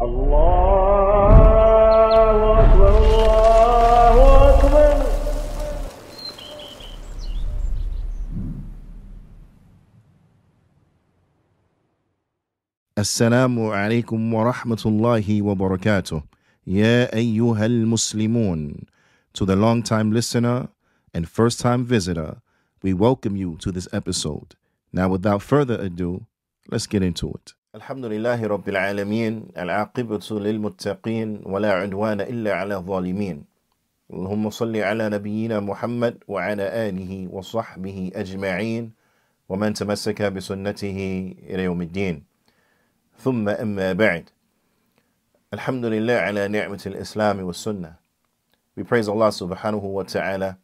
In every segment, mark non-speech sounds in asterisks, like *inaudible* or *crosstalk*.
الله أكبر الله أكبر السلام عليكم ورحمة الله وبركاته يا أيها المسلمون To the long-time listener and first-time visitor, we welcome you to this episode. Now, without further ado, let's get into it. الحمد لله رب العالمين العاقبة للمتقين ولا عدوان إلا على الظالمين اللهم صل على نبينا محمد وعلى آله وصحبه أجمعين ومن تمسك بسنته إلى يوم الدين ثم أما بعد الحمد لله على نعمة الإسلام والسنة We praise Allah subhanahu wa ta'ala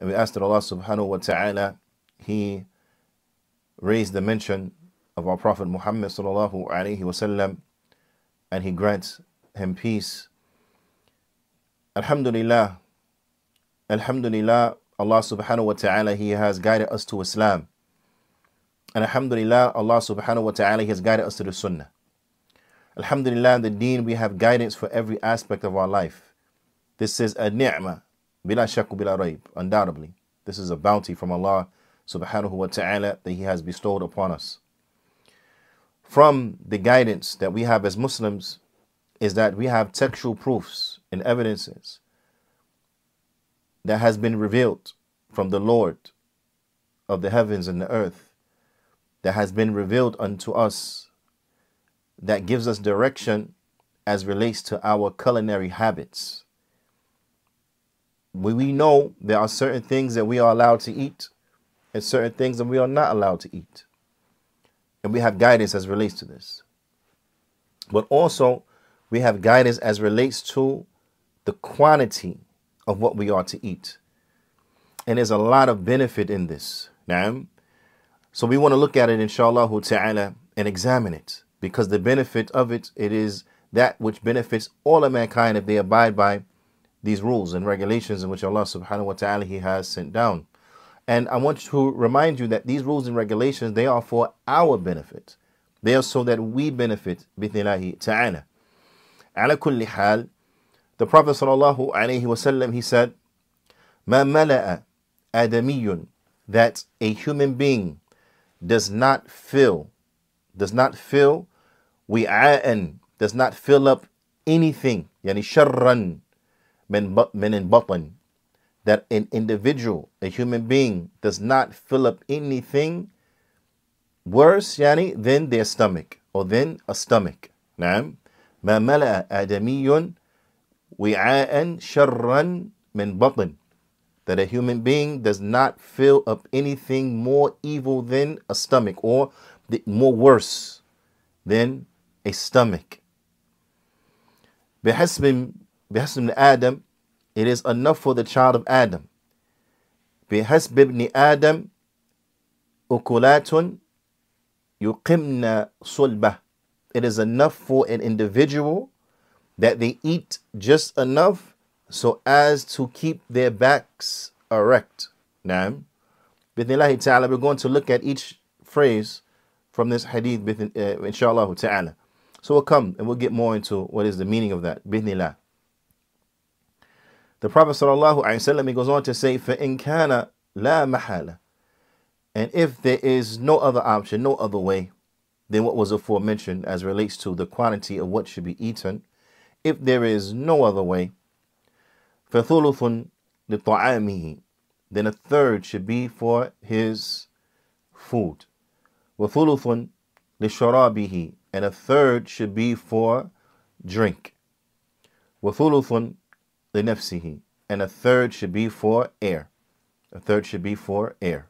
and we ask that Allah subhanahu wa ta'ala He raised the mention of our Prophet Muhammad sallallahu alaihi wasallam, and he grants him peace. Alhamdulillah, Alhamdulillah, Allah subhanahu wa ta'ala, He has guided us to Islam. And Alhamdulillah, Allah subhanahu wa ta'ala, He has guided us to the Sunnah. Alhamdulillah, the deen, we have guidance for every aspect of our life. This is a ni'mah, bila shaku bila raib, undoubtedly. This is a bounty from Allah subhanahu wa ta'ala that He has bestowed upon us from the guidance that we have as Muslims is that we have textual proofs and evidences that has been revealed from the Lord of the heavens and the earth, that has been revealed unto us, that gives us direction as relates to our culinary habits. We, we know there are certain things that we are allowed to eat and certain things that we are not allowed to eat and we have guidance as relates to this. But also, we have guidance as relates to the quantity of what we are to eat. And there's a lot of benefit in this. Now, so we want to look at it, inshallah ta'ala, and examine it. Because the benefit of it, it is that which benefits all of mankind if they abide by these rules and regulations in which Allah subhanahu wa ta'ala He has sent down. And I want to remind you that these rules and regulations, they are for our benefit. They are so that we benefit بِإِذْنِ ta'ala. Ala kulli hal, the Prophet sallallahu alayhi wasallam, he said, "Ma malaa آدَمِيٌّ That a human being does not fill, does not fill, wi'a'an, does not fill up anything, yani sharran min, min in batan, that an individual, a human being, does not fill up anything worse yani, than their stomach or than a stomach. نعم ما ملأ آدمي وعاء شرا من بطن that a human being does not fill up anything more evil than a stomach or the, more worse than a stomach. بحسب بحسب آدم it is enough for the child of Adam. بحسب ابن آدم يقمن It is enough for an individual that they eat just enough so as to keep their backs erect. Naam. Bidnillahi ta'ala, we're going to look at each phrase from this hadith, uh, inshallah ta'ala. So we'll come and we'll get more into what is the meaning of that. Bidnillah. The Prophet وسلم, he goes on to say, for in kana la مَحَالَ And if there is no other option, no other way, than what was aforementioned as relates to the quantity of what should be eaten, if there is no other way, فَثُلُثٌ لِطَعَامِهِ Then a third should be for his food. وَثُلُثٌ لِشَرَابِهِ And a third should be for drink. وَثُلُثٌ لنفسه and a third should be for air. A third should be for air.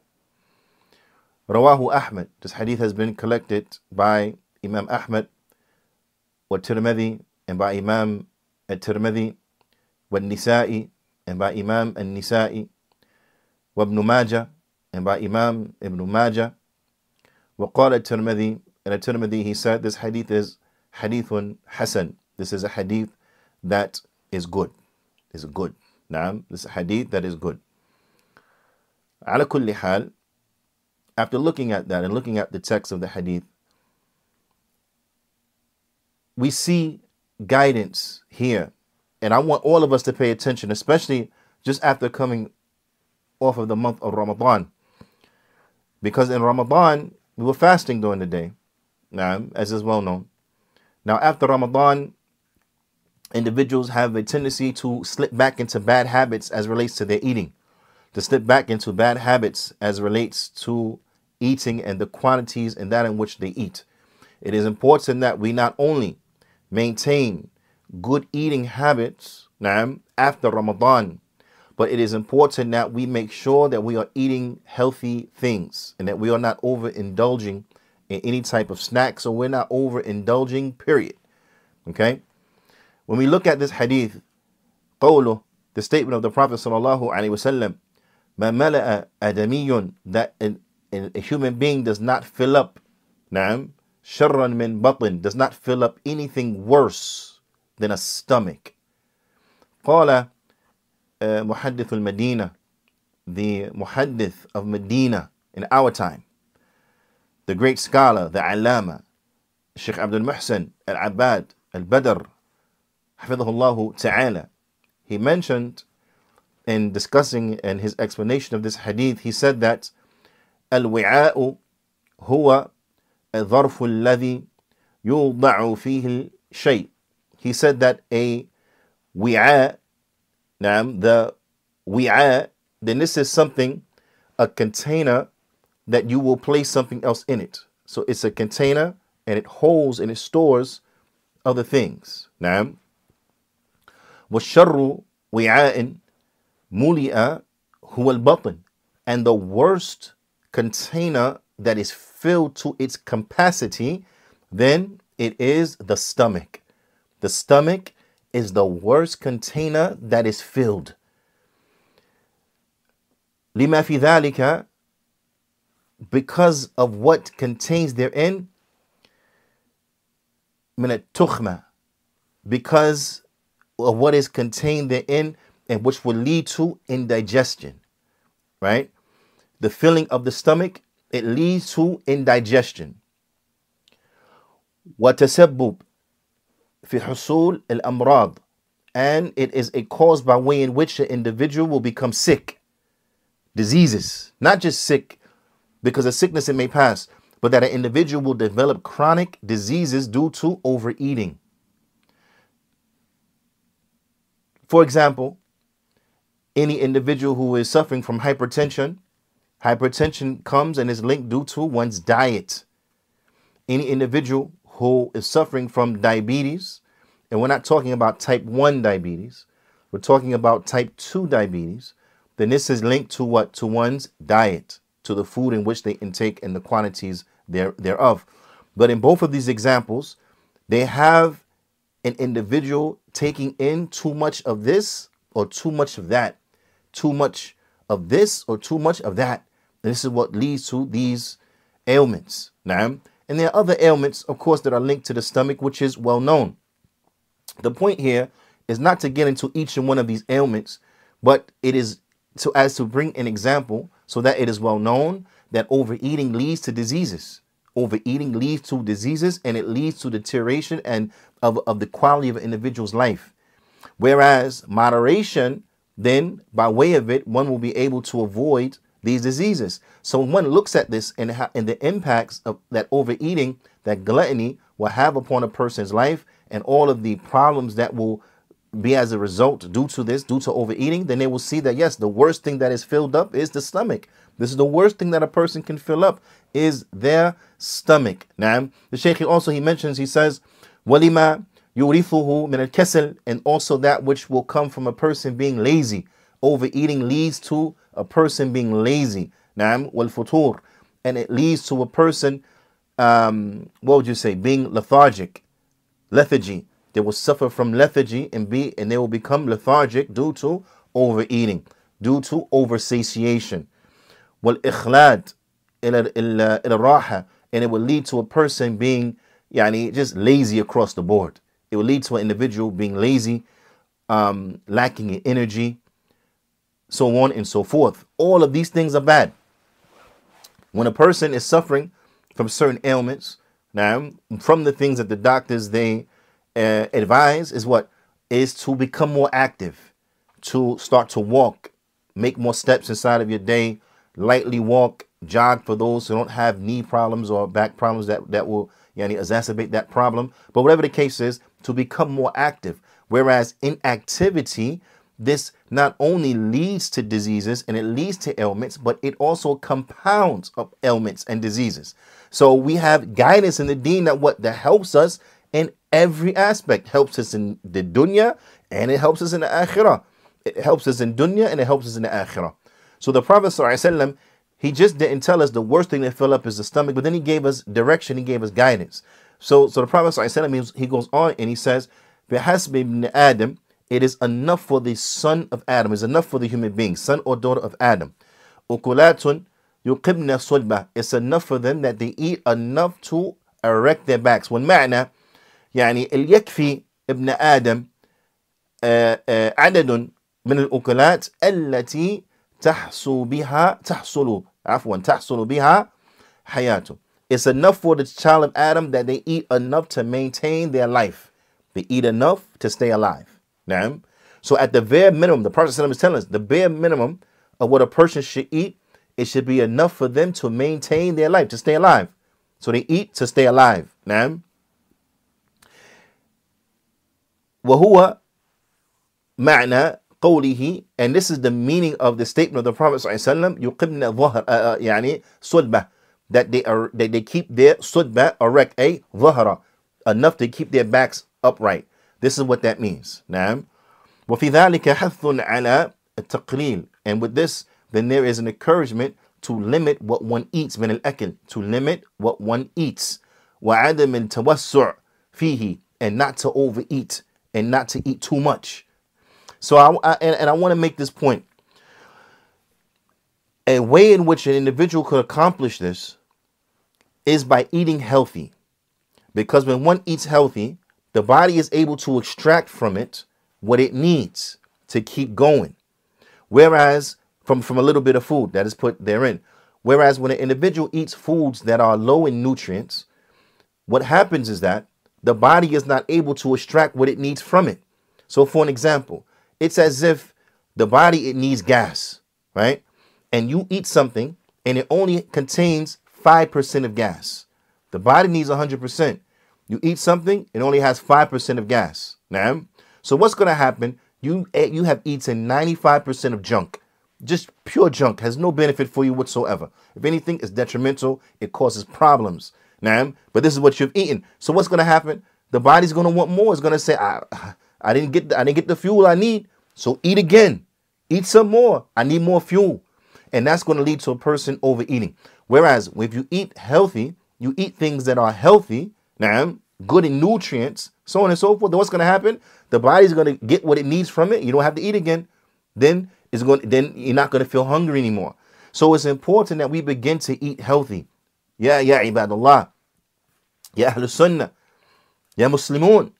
Rawahu Ahmad. This hadith has been collected by Imam Ahmad, wa Tirmidhi, and by Imam at Tirmidhi, wa Nisa'i, and by Imam al Nisa'i, wa Ibn Majah, and by Imam Ibn Majah, wa Qala at Tirmidhi, and at Tirmidhi he said this hadith is hadithun hasan. This is a hadith that is good is good. Naam, this hadith that is good. Ala kulli hal, after looking at that and looking at the text of the hadith, we see guidance here. And I want all of us to pay attention, especially just after coming off of the month of Ramadan. Because in Ramadan, we were fasting during the day, now, as is well known. Now, after Ramadan, individuals have a tendency to slip back into bad habits as relates to their eating, to slip back into bad habits as relates to eating and the quantities and that in which they eat. It is important that we not only maintain good eating habits now after Ramadan, but it is important that we make sure that we are eating healthy things and that we are not overindulging in any type of snacks or we're not overindulging, period. Okay? When we look at this hadith, قوله, the statement of the Prophet sallallahu alaihi wasallam, ما ملأ أدمي that a human being does not fill up, نعم, شرا من بطن does not fill up anything worse than a stomach. قال محدث المدينة the muhaddith of Medina in our time, the great scholar, the allama, Sheikh Abdul Muhsin al-Abad al-Badr Hafidhullah Ta'ala, he mentioned in discussing and his explanation of this hadith, he said that al الوعاء هو الظرف الذي يوضع فيه الشيء. He said that a wi'a, نعم, the wi'a, then this is something, a container that you will place something else in it. So it's a container and it holds and it stores other things. نعم. وَالشَّرُّ وِعَاءٍ مُلِئَ هُوَ الْبَطْنِ And the worst container that is filled to its capacity, then it is the stomach. The stomach is the worst container that is filled. لِمَا فِي ذَلِكَ Because of what contains therein, مِنَ التُّخْمَةِ Because of what is contained therein and which will lead to indigestion, right? The filling of the stomach, it leads to indigestion. وتسبب في al الأمراض and it is a cause by way in which the individual will become sick. Diseases, not just sick, because a sickness it may pass, but that an individual will develop chronic diseases due to overeating. For example, any individual who is suffering from hypertension, hypertension comes and is linked due to one's diet. Any individual who is suffering from diabetes, and we're not talking about type 1 diabetes, we're talking about type 2 diabetes, then this is linked to what? To one's diet, to the food in which they intake and the quantities there, thereof. But in both of these examples, they have an individual taking in too much of this or too much of that, too much of this or too much of that. And this is what leads to these ailments. Now, and there are other ailments, of course, that are linked to the stomach, which is well known. The point here is not to get into each and one of these ailments, but it is so as to bring an example so that it is well known that overeating leads to diseases overeating leads to diseases and it leads to deterioration and of, of the quality of an individual's life. Whereas moderation, then by way of it, one will be able to avoid these diseases. So when one looks at this and, how, and the impacts of that overeating, that gluttony will have upon a person's life and all of the problems that will be as a result due to this, due to overeating, then they will see that yes, the worst thing that is filled up is the stomach. This is the worst thing that a person can fill up is their stomach. Now, the Shaykh also he mentions, he says, Walima yurifuhu min al and also that which will come from a person being lazy. Overeating leads to a person being lazy. Naam wal futur. And it leads to a person, um, what would you say, being lethargic, lethargy. They will suffer from lethargy and be and they will become lethargic due to overeating, due to oversatiation. Well, والإخلاد إلى الراحة and it will lead to a person being يعني just lazy across the board. It will lead to an individual being lazy, um, lacking in energy, so on and so forth. All of these things are bad. When a person is suffering from certain ailments, now from the things that the doctors they uh, advise is what is to become more active, to start to walk, make more steps inside of your day, lightly walk, jog for those who don't have knee problems or back problems that, that will exacerbate that problem. But whatever the case is, to become more active. Whereas inactivity, this not only leads to diseases and it leads to ailments, but it also compounds up ailments and diseases. So we have guidance in the dean that what that helps us in every aspect. Helps us in the dunya and it helps us in the akhirah. It helps us in dunya and it helps us in the akhirah. So the Prophet ﷺ, he just didn't tell us the worst thing that fill up is the stomach, but then he gave us direction, he gave us guidance. So, so the Prophet ﷺ, he goes on and he says, "Bihasbi ibn Adam." It is enough for the son of Adam. It's enough for the human being, son or daughter of Adam. yuqibna It's enough for them that they eat enough to erect their backs. One ma'na, يعني يكفي ابن آدم عدد من الأكلات التي تحصل بها تحصل عفوا تحصل بها حياته It's enough for the child of Adam that they eat enough to maintain their life. They eat enough to stay alive. نعم. So at the bare minimum, the Prophet is telling us the bare minimum of what a person should eat, it should be enough for them to maintain their life, to stay alive. So they eat to stay alive. نعم. وهو معنى قوله and this is the meaning of the statement of the Prophet صلى الله عليه وسلم يقبن ظهر uh, يعني صلبة that they are that they keep their صلبة erect a ظهر enough to keep their backs upright this is what that means نعم وفي ذلك حث على التقليل and with this then there is an encouragement to limit what one eats من الأكل to limit what one eats وعدم التوسع فيه and not to overeat and not to eat too much. So I, I and, and I want to make this point. A way in which an individual could accomplish this is by eating healthy. Because when one eats healthy, the body is able to extract from it what it needs to keep going. Whereas from, from a little bit of food that is put therein. Whereas when an individual eats foods that are low in nutrients, what happens is that the body is not able to extract what it needs from it. So, for an example, it's as if the body it needs gas, right? And you eat something and it only contains 5% of gas. The body needs 100%. You eat something, it only has 5% of gas. Now, so what's going to happen? You eh, you have eaten 95% of junk. Just pure junk has no benefit for you whatsoever. If anything, it's detrimental. It causes problems. Now, but this is what you've eaten. So what's going to happen? The body's going to want more. It's going to say, I, I didn't get, the, I didn't get the fuel I need. So eat again, eat some more. I need more fuel, and that's going to lead to a person overeating. Whereas if you eat healthy, you eat things that are healthy. Now, good in nutrients, so on and so forth. Then what's going to happen? The body's going to get what it needs from it. You don't have to eat again. Then it's going. Then you're not going to feel hungry anymore. So it's important that we begin to eat healthy. Yeah, yeah, ibadullah. Yeah, Ahlul Sunnah. Yeah, Muslimun.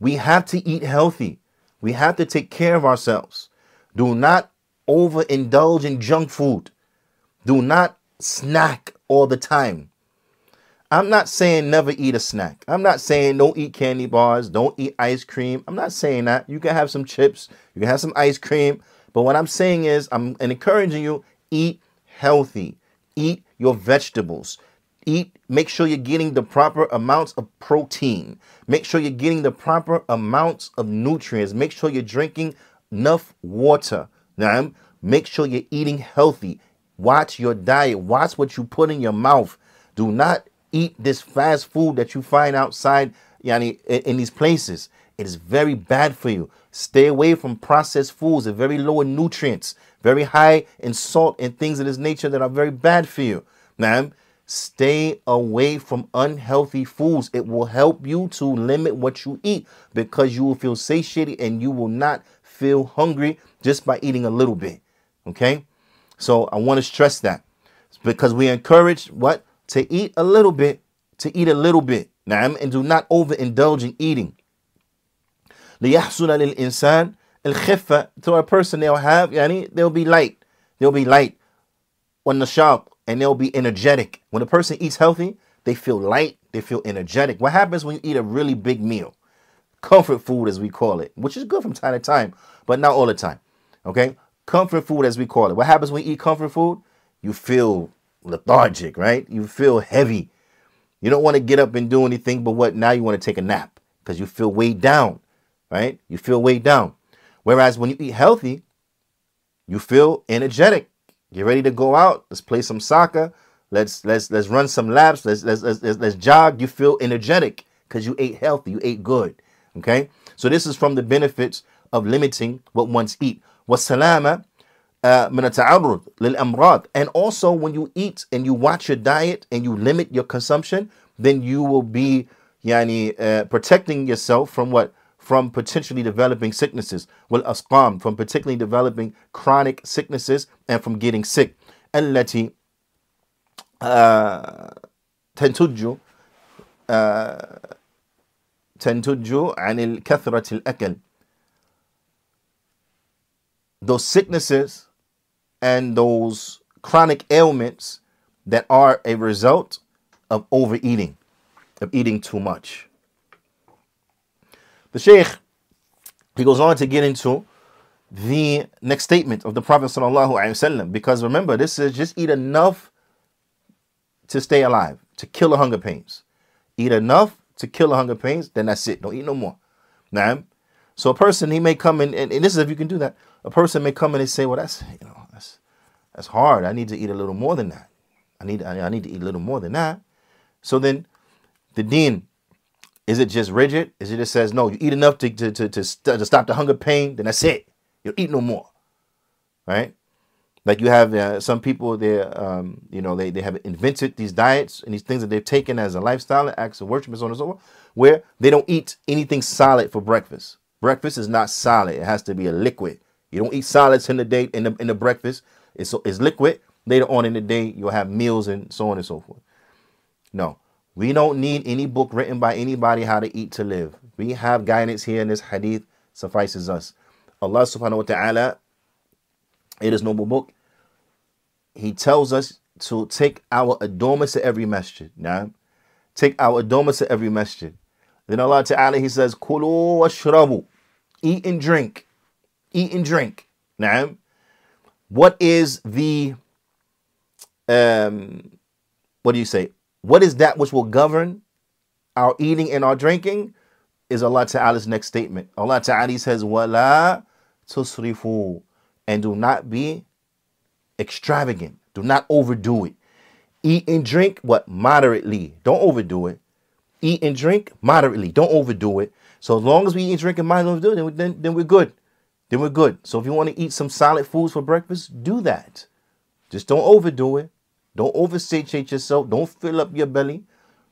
We have to eat healthy. We have to take care of ourselves. Do not overindulge in junk food. Do not snack all the time. I'm not saying never eat a snack. I'm not saying don't eat candy bars, don't eat ice cream. I'm not saying that. You can have some chips, you can have some ice cream. But what I'm saying is, I'm encouraging you eat healthy, eat your vegetables, eat, make sure you're getting the proper amounts of protein. Make sure you're getting the proper amounts of nutrients. Make sure you're drinking enough water. Now, make sure you're eating healthy. Watch your diet. Watch what you put in your mouth. Do not eat this fast food that you find outside yani, in these places. It is very bad for you. Stay away from processed foods. They're very low in nutrients, very high in salt and things of this nature that are very bad for you. Now, Stay away from unhealthy foods. It will help you to limit what you eat because you will feel satiated and you will not feel hungry just by eating a little bit. Okay? So I want to stress that it's because we encourage what? To eat a little bit, to eat a little bit. Now, and do not overindulge in eating. ليحصل للإنسان الخفة to a person they'll have يعني they'll be light they'll be light the shop and they'll be energetic. When a person eats healthy, they feel light, they feel energetic. What happens when you eat a really big meal? Comfort food, as we call it, which is good from time to time, but not all the time. Okay? Comfort food, as we call it. What happens when you eat comfort food? You feel lethargic, right? You feel heavy. You don't want to get up and do anything but what now you want to take a nap because you feel weighed down, right? You feel weighed down. Whereas when you eat healthy, you feel energetic. Get ready to go out. Let's play some soccer. Let's let's let's run some laps. Let's let's let's, let's jog. You feel energetic because you ate healthy. You ate good. Okay. So this is from the benefits of limiting what one's eat. Wasalama من lil للأمراض and also when you eat and you watch your diet and you limit your consumption then you will be yani, uh, protecting yourself from what from potentially developing sicknesses, will asqam from particularly developing chronic sicknesses and from getting sick. التي تنتج تنتج عن الكثرة الأكل. Those sicknesses and those chronic ailments that are a result of overeating, of eating too much. The Sheikh, he goes on to get into the next statement of the Prophet ﷺ because remember, this is just eat enough to stay alive, to kill the hunger pains. Eat enough to kill the hunger pains, then that's it. Don't eat no more. Now, so a person, he may come in, and, and this is if you can do that, a person may come in and say, well, that's, you know, that's, that's hard. I need to eat a little more than that. I need, I, I need to eat a little more than that. So then the dean is it just rigid? Is it just says, no, you eat enough to, to, to, to, st to stop the hunger pain, then that's it. You'll eat no more, right? Like you have uh, some people, they, um, you know, they, they have invented these diets and these things that they've taken as a lifestyle, acts of worship and so on and so forth, where they don't eat anything solid for breakfast. Breakfast is not solid. It has to be a liquid. You don't eat solids in the day, in the, in the breakfast. It's, it's liquid. Later on in the day, you'll have meals and so on and so forth. No, we don't need any book written by anybody how to eat to live. We have guidance here in this hadith suffices us. Allah subhanahu wa ta'ala, in his noble book, he tells us to take our adornments to every masjid. Now, take our adornments to every masjid. Then Allah Ta'ala, he says, Kulu washrabu. Eat and drink. Eat and drink. Now, what is the, um, what do you say? What is that which will govern our eating and our drinking? Is Allah Ta'ala's next statement. Allah Ta'ala says, Wala tusrifu. And do not be extravagant. Do not overdo it. Eat and drink what? Moderately. Don't overdo it. Eat and drink moderately. Don't overdo it. So as long as we eat and drink and mind overdo it, then, then, then we're good. Then we're good. So if you want to eat some solid foods for breakfast, do that. Just don't overdo it. Don't oversaturate yourself. Don't fill up your belly,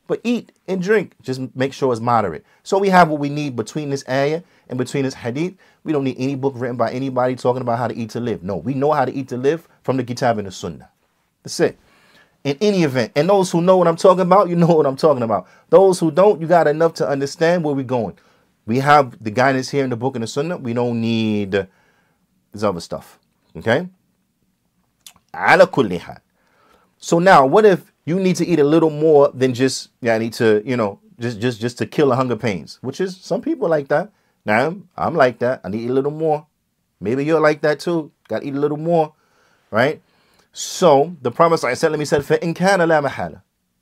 but eat and drink. Just make sure it's moderate. So we have what we need between this ayah and between this hadith. We don't need any book written by anybody talking about how to eat to live. No, we know how to eat to live from the Kitab and the Sunnah. That's it. In any event, and those who know what I'm talking about, you know what I'm talking about. Those who don't, you got enough to understand where we're going. We have the guidance here in the book and the Sunnah. We don't need this other stuff. Okay? So now what if you need to eat a little more than just, yeah, I need to, you know, just, just, just to kill the hunger pains, which is some people like that. Now I'm, I'm like that. I need a little more. Maybe you're like that too. Got to eat a little more, right? So the promise I said, let me said, for in la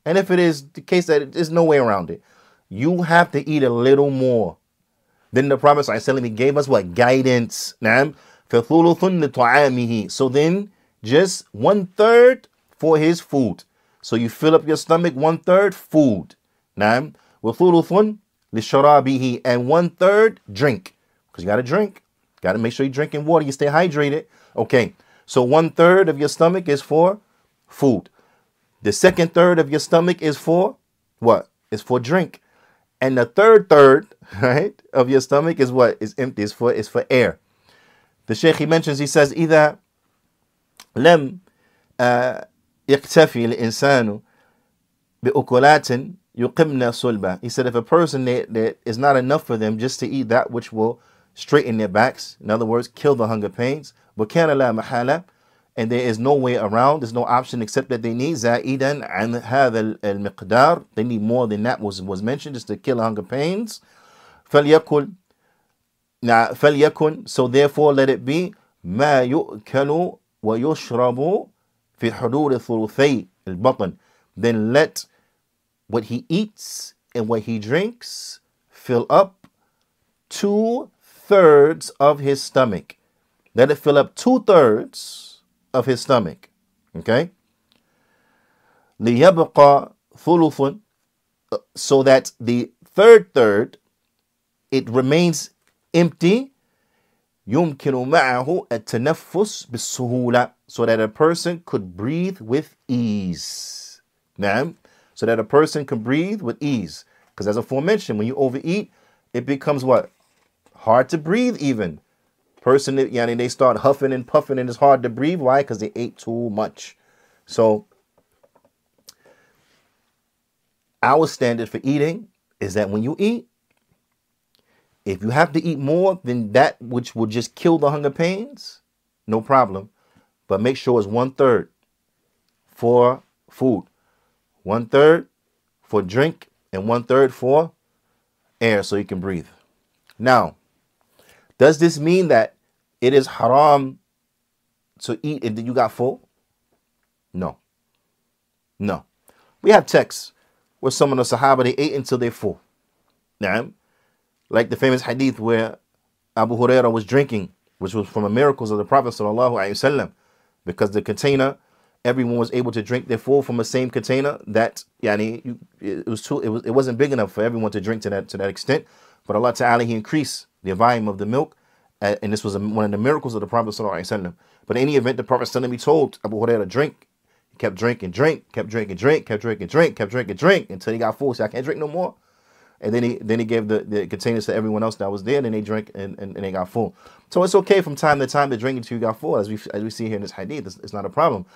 And if it is the case that there's no way around it, you have to eat a little more. Then the Prophet me gave us what? Guidance. So then just one third for his food. So you fill up your stomach one third food. Naam. وثلث lisharabihi. and one third drink. Because you got to drink. Got to make sure you're drinking water. You stay hydrated. Okay. So one third of your stomach is for food. The second third of your stomach is for what? It's for drink. And the third third, *laughs* right, of your stomach is what? Is empty. It's for, it's for air. The Sheikh, he mentions, he says, either lem uh, يكتفي الإنسان بأكلات يقمنا صلبا. He said if a person that, that is not enough for them just to eat that which will straighten their backs, in other words, kill the hunger pains, وكان لا محالة and there is no way around, there's no option except that they need زائدا عن هذا المقدار. They need more than that was, was mentioned just to kill hunger pains. فليكن فليكن so therefore let it be ما يؤكل ويشرب في حضور ثلثي البطن then let what he eats and what he drinks fill up two thirds of his stomach. Let it fill up two thirds of his stomach. Okay? لِيَبْقَى ثُلُثٌ uh, So that the third third, it remains empty يمكن معه التنفس بالسهولة so that a person could breathe with ease نعم so that a person can breathe with ease because as aforementioned when you overeat it becomes what hard to breathe even person yani they start huffing and puffing and it's hard to breathe why because they ate too much so our standard for eating is that when you eat if you have to eat more than that which will just kill the hunger pains, no problem. But make sure it's one third for food, one third for drink, and one third for air so you can breathe. Now, does this mean that it is haram to eat and then you got full? No. No. We have texts where some of the Sahaba they ate until they full. Now, like the famous hadith where Abu Huraira was drinking, which was from the miracles of the Prophet وسلم, because the container, everyone was able to drink their full from the same container. That yani, it was too, it was, it wasn't big enough for everyone to drink to that to that extent. But Allah Taala He increased the volume of the milk, uh, and this was a, one of the miracles of the Prophet وسلم. But in any event, the Prophet he told Abu Huraira drink. He kept drinking, drink, kept drinking, drink, kept drinking, drink, kept drinking, drink until he got full. So I can't drink no more and then he then he gave the, the containers to everyone else that was there, and they drank and, and, and, they got full. So it's okay from time to time to drink until you got full, as we as we see here in this hadith. It's, it's not a problem.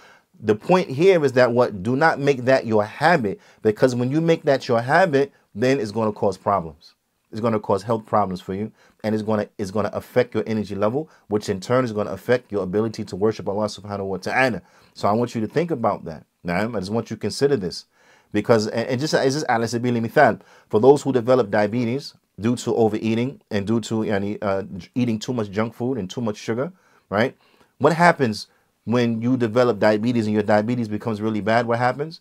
The point here is that what do not make that your habit, because when you make that your habit, then it's going to cause problems. It's going to cause health problems for you, and it's going to it's going to affect your energy level, which in turn is going to affect your ability to worship Allah Subhanahu wa Taala. So I want you to think about that. Now I just want you to consider this because and just it's just على سبيل for those who develop diabetes due to overeating and due to any uh, eating too much junk food and too much sugar, right? What happens when you develop diabetes and your diabetes becomes really bad? What happens?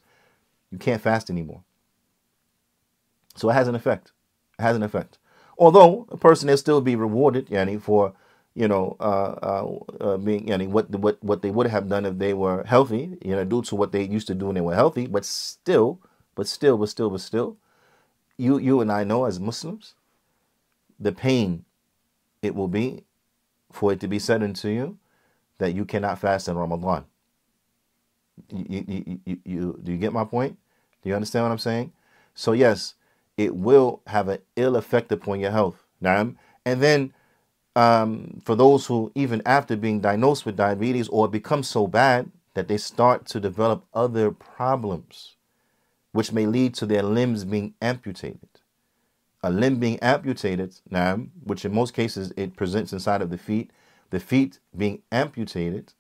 You can't fast anymore. So it has an effect. It has an effect. Although a person will still be rewarded yani, for you know, uh, uh, uh, being, I mean, what what what they would have done if they were healthy, you know, due to what they used to do when they were healthy. But still, but still, but still, but still, you you and I know as Muslims, the pain it will be for it to be said unto you that you cannot fast in Ramadan. You, you, you, you, do you get my point? Do you understand what I'm saying? So yes, it will have an ill effect upon your health. Now, and then um, for those who, even after being diagnosed with diabetes or it becomes so bad that they start to develop other problems, which may lead to their limbs being amputated. A limb being amputated, now, which in most cases it presents inside of the feet, the feet being amputated,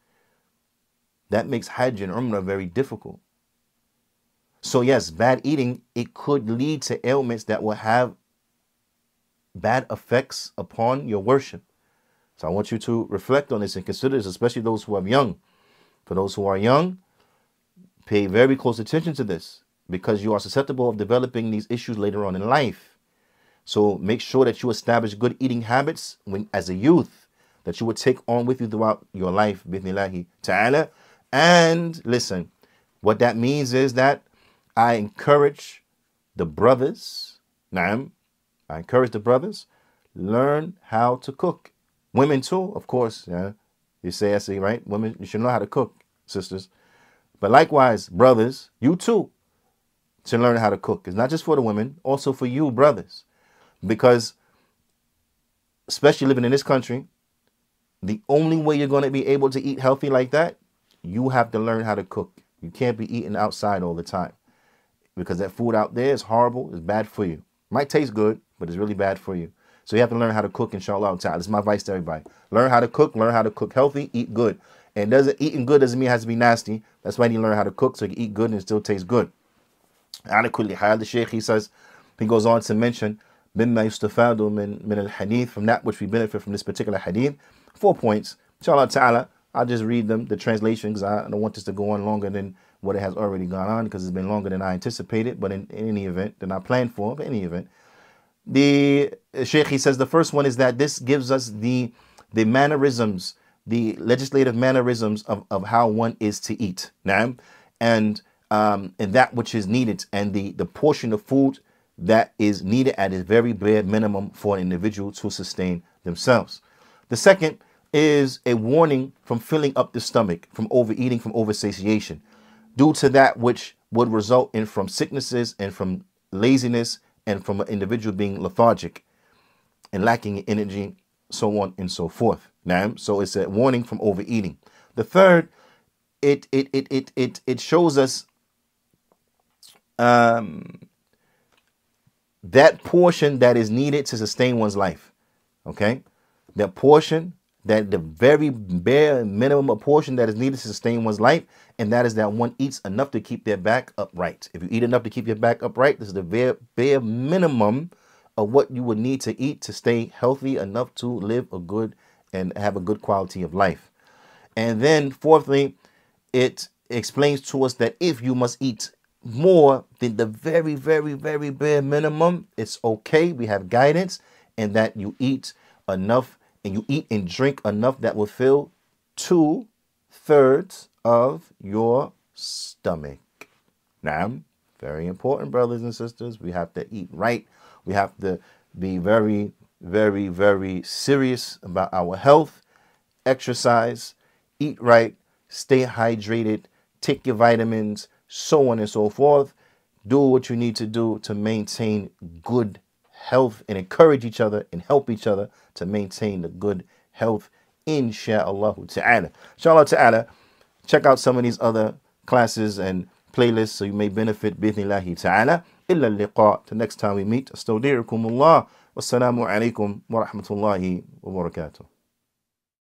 that makes Hajj and Umrah very difficult. So yes, bad eating, it could lead to ailments that will have bad effects upon your worship. So I want you to reflect on this and consider this, especially those who are young. For those who are young, pay very close attention to this because you are susceptible of developing these issues later on in life. So make sure that you establish good eating habits when as a youth that you will take on with you throughout your life, bismillahi ta'ala. And listen, what that means is that I encourage the brothers, na'am, I encourage the brothers, learn how to cook. Women too, of course. Yeah. You say, I say, right? Women, you should know how to cook, sisters. But likewise, brothers, you too should learn how to cook. It's not just for the women, also for you, brothers. Because, especially living in this country, the only way you're going to be able to eat healthy like that, you have to learn how to cook. You can't be eating outside all the time because that food out there is horrible, it's bad for you. Might taste good, but it's really bad for you. So you have to learn how to cook, inshallah. Ta'ala. This is my advice to everybody. Learn how to cook, learn how to cook healthy, eat good. And doesn't eating good doesn't mean it has to be nasty. That's why you need to learn how to cook so you can eat good and it still tastes good. Adequately, the Sheikh, he says, he goes on to mention, مما يستفاد from that which we benefit from this particular hadith. Four points. Inshallah ta'ala, I'll just read them, the translation, because I don't want this to go on longer than what it has already gone on, because it's been longer than I anticipated, but in, in any event, than I planned for, but in any event the uh, Sheikh, he says the first one is that this gives us the, the mannerisms, the legislative mannerisms of, of how one is to eat. Now, and, um, and that which is needed and the, the portion of food that is needed at a very bare minimum for an individual to sustain themselves. The second is a warning from filling up the stomach, from overeating, from oversatiation, due to that which would result in from sicknesses and from laziness and from an individual being lethargic and lacking energy, so on and so forth. Now, so it's a warning from overeating. The third, it it it it it, it shows us um, that portion that is needed to sustain one's life. Okay, that portion that the very bare minimum portion that is needed to sustain one's life, and that is that one eats enough to keep their back upright. If you eat enough to keep your back upright, this is the bare, bare minimum of what you would need to eat to stay healthy enough to live a good and have a good quality of life. And then, fourthly, it explains to us that if you must eat more than the very, very, very bare minimum, it's okay. We have guidance, and that you eat enough and you eat and drink enough that will fill two thirds of your stomach. Now, very important, brothers and sisters. We have to eat right. We have to be very, very, very serious about our health, exercise, eat right, stay hydrated, take your vitamins, so on and so forth. Do what you need to do to maintain good health and encourage each other and help each other to maintain the good health, insha'Allah ta'ala. Inshallah ta'ala, check out some of these other classes and playlists so you may benefit bi'ithnillahi ta'ala. Illa liqa. The next time we meet, astawdi'ukumullah. Wassalamu alaikum wa rahmatullahi wa barakatuh.